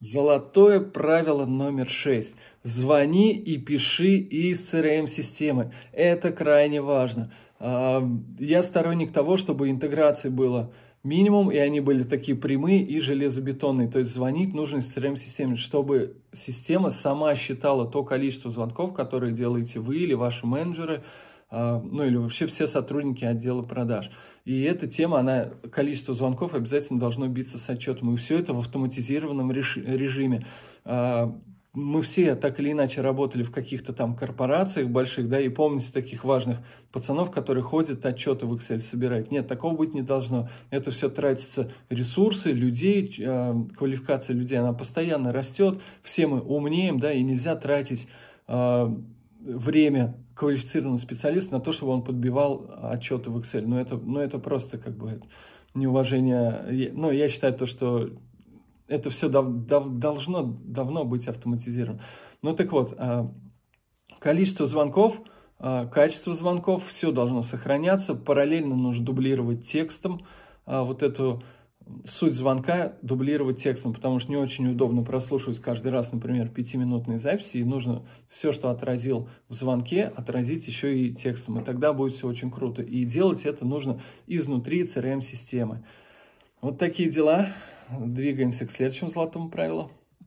Золотое правило номер шесть. Звони и пиши из CRM-системы. Это крайне важно. А, я сторонник того, чтобы интеграции было минимум, и они были такие прямые и железобетонные. То есть звонить нужно из CRM-системы, чтобы система сама считала то количество звонков, которые делаете вы или ваши менеджеры, а, ну или вообще все сотрудники отдела продаж. И эта тема, она, количество звонков обязательно должно биться с отчетом. И все это в автоматизированном режиме. А, мы все так или иначе работали в каких-то там корпорациях больших, да, и помните таких важных пацанов, которые ходят, отчеты в Excel собирают. Нет, такого быть не должно. Это все тратится ресурсы людей, а, квалификация людей, она постоянно растет, все мы умнеем, да, и нельзя тратить время квалифицированного специалиста на то, чтобы он подбивал отчеты в Excel. Но ну, это, но ну, это просто как бы неуважение. Но ну, я считаю то, что это все дав, дав, должно давно быть автоматизировано. Ну так вот, а, количество звонков, а, качество звонков, все должно сохраняться. Параллельно нужно дублировать текстом а, вот эту суть звонка дублировать текстом, потому что не очень удобно прослушивать каждый раз, например, пятиминутные записи, и нужно все, что отразил в звонке, отразить еще и текстом, и тогда будет все очень круто. И делать это нужно изнутри CRM-системы. Вот такие дела. Двигаемся к следующему золотому правилу.